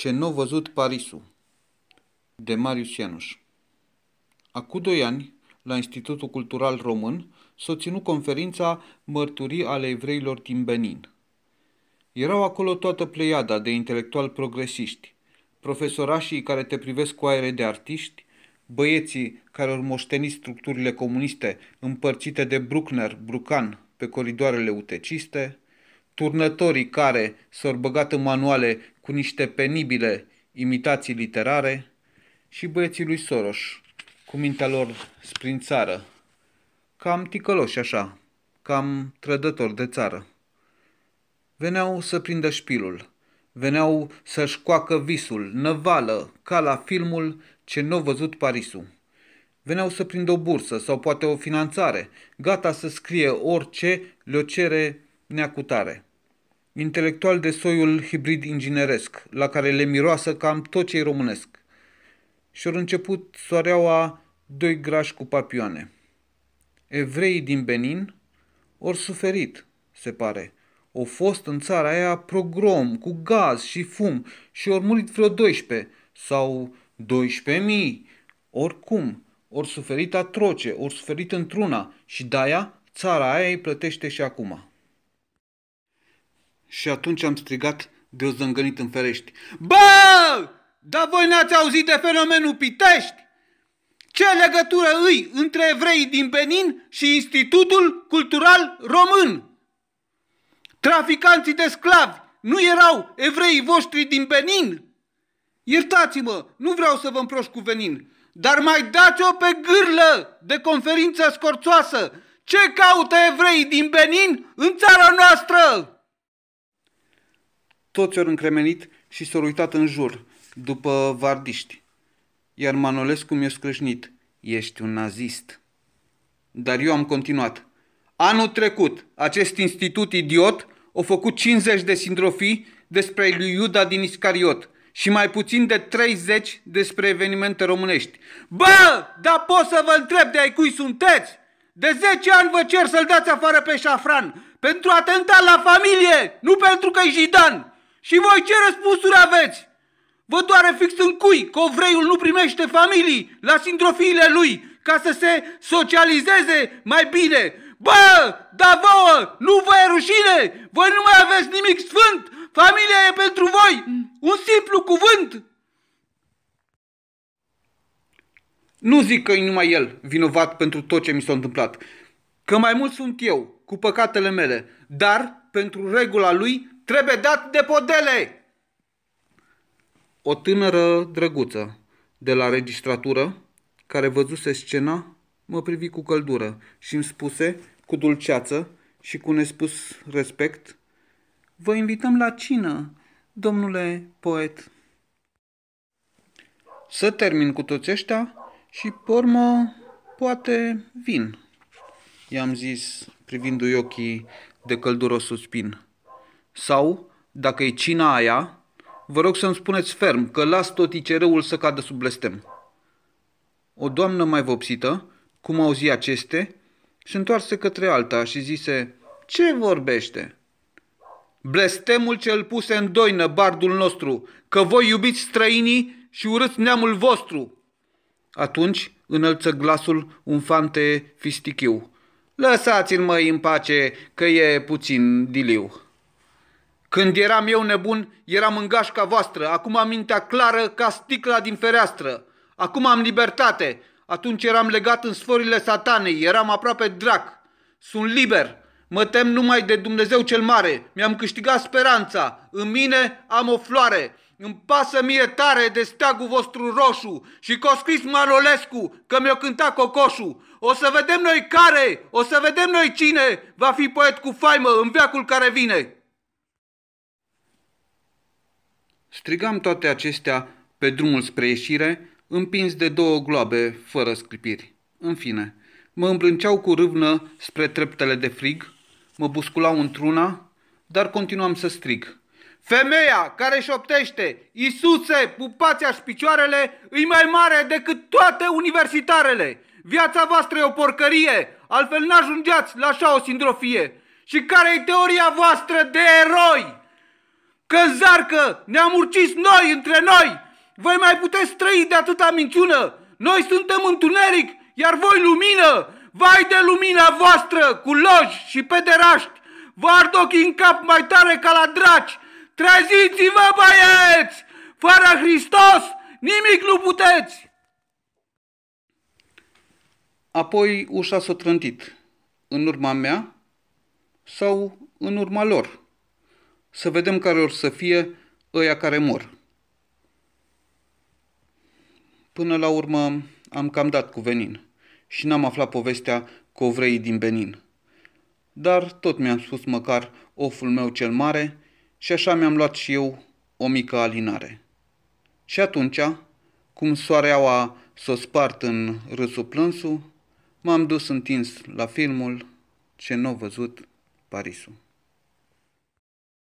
Ce nu văzut Parisul de Marius Ianuș Acum doi ani, la Institutul Cultural Român, s-a ținut conferința Mărturii ale evreilor din Benin. Erau acolo toată pleiada de intelectuali progresiști, profesorașii care te privesc cu aere de artiști, băieții care au moștenit structurile comuniste împărțite de Bruckner, Brucan, pe coridoarele uteciste, turnătorii care s-au băgat în manuale cu niște penibile imitații literare și băieții lui Soros, cu mintea lor sprin țară, cam ticăloși așa, cam trădători de țară. Veneau să prindă șpilul, veneau să-și coacă visul, năvală, ca la filmul ce n-a văzut Parisul. Veneau să prindă o bursă sau poate o finanțare, gata să scrie orice le-o cere neacutare intelectual de soiul hibrid ingineresc, la care le miroasă cam tot ce românesc. Și-au început soareaua doi grași cu papioane. Evreii din Benin or suferit, se pare. O fost în țara aia progrom, cu gaz și fum și ori murit vreo 12 sau mii. Oricum, ori suferit atroce, ori suferit într-una și de-aia țara aia îi plătește și acum. Și atunci am strigat de o zângănit în ferești. Bă! Dar voi n-ați auzit de fenomenul Pitești? Ce legătură îi între evrei din Benin și Institutul Cultural Român? Traficanții de sclavi nu erau evreii voștri din Benin? Iertați-mă, nu vreau să vă împroști cu Benin, dar mai dați-o pe gârlă de conferință scorțoasă. Ce caută evreii din Benin în țara noastră? Toți ori încremenit și s-au uitat în jur, după vardiști. Iar Manolescu mi-a scrâșnit. Ești un nazist. Dar eu am continuat. Anul trecut, acest institut idiot a făcut 50 de sindrofii despre lui Iuda din Iscariot și mai puțin de 30 despre evenimente românești. Bă, dar pot să vă întreb de ai cui sunteți? De 10 ani vă cer să-l dați afară pe șafran pentru atentat la familie, nu pentru că e jidan. Și voi ce răspunsuri aveți? Vă doare fix în cui că vreiul nu primește familii la sindrofiile lui ca să se socializeze mai bine. Bă, da vouă, nu vă e rușine, voi nu mai aveți nimic sfânt, familia e pentru voi, un simplu cuvânt. Nu zic că e numai el vinovat pentru tot ce mi s-a întâmplat, că mai mult sunt eu, cu păcatele mele, dar pentru regula lui Trebuie dat de podele! O tânără drăguță de la registratură, care văzuse scena, mă privi cu căldură și îmi spuse, cu dulceață și cu nespus respect, Vă invităm la cină, domnule poet. Să termin cu toți ăștia și, pe urmă, poate vin. I-am zis, privindu-i ochii de călduros suspin. Sau, dacă e cina aia, vă rog să-mi spuneți ferm că las tot icerăul să cadă sub blestem. O doamnă mai vopsită, cum auzi aceste, se întoarse către alta și zise, Ce vorbește?" Blestemul cel puse în doină bardul nostru, că voi iubiți străinii și urâți neamul vostru." Atunci înălță glasul un fante fistichiu. Lăsați-l măi în pace, că e puțin diliu. Când eram eu nebun, eram în gașca voastră, acum am mintea clară ca sticla din fereastră. Acum am libertate, atunci eram legat în sforile satanei, eram aproape drac. Sunt liber, mă tem numai de Dumnezeu cel mare, mi-am câștigat speranța, în mine am o floare. Îmi pasă mie tare de steagul vostru roșu și că o scris Manolescu că mi-o cânta cocoșul. O să vedem noi care, o să vedem noi cine va fi poet cu faimă în veacul care vine. Strigam toate acestea pe drumul spre ieșire, împins de două gloabe fără sclipiri. În fine, mă îmbrânceau cu râvnă spre treptele de frig, mă busculau într-una, dar continuam să strig. Femeia care șoptește, Isuse, pupați și picioarele, îi mai mare decât toate universitarele. Viața voastră e o porcărie, altfel n-ajungeați la așa o sindrofie. Și care e teoria voastră de eroi? că zarcă ne-am urcis noi între noi. Voi mai puteți trăi de atâta minciună. Noi suntem întuneric, iar voi lumină. Vai de lumina voastră, cu loji și pederaști. Vă ard ochii în cap mai tare ca la draci. Treziți-vă, băieți! Fără Hristos nimic nu puteți! Apoi ușa s-a trântit. În urma mea sau în urma lor? Să vedem care or să fie ăia care mor. Până la urmă am cam dat cu venin și n-am aflat povestea covrei din Benin. Dar tot mi-am spus măcar oful meu cel mare și așa mi-am luat și eu o mică alinare. Și atunci, cum soareaua s-o spart în râsul plânsul, m-am dus întins la filmul ce n-o văzut Parisul.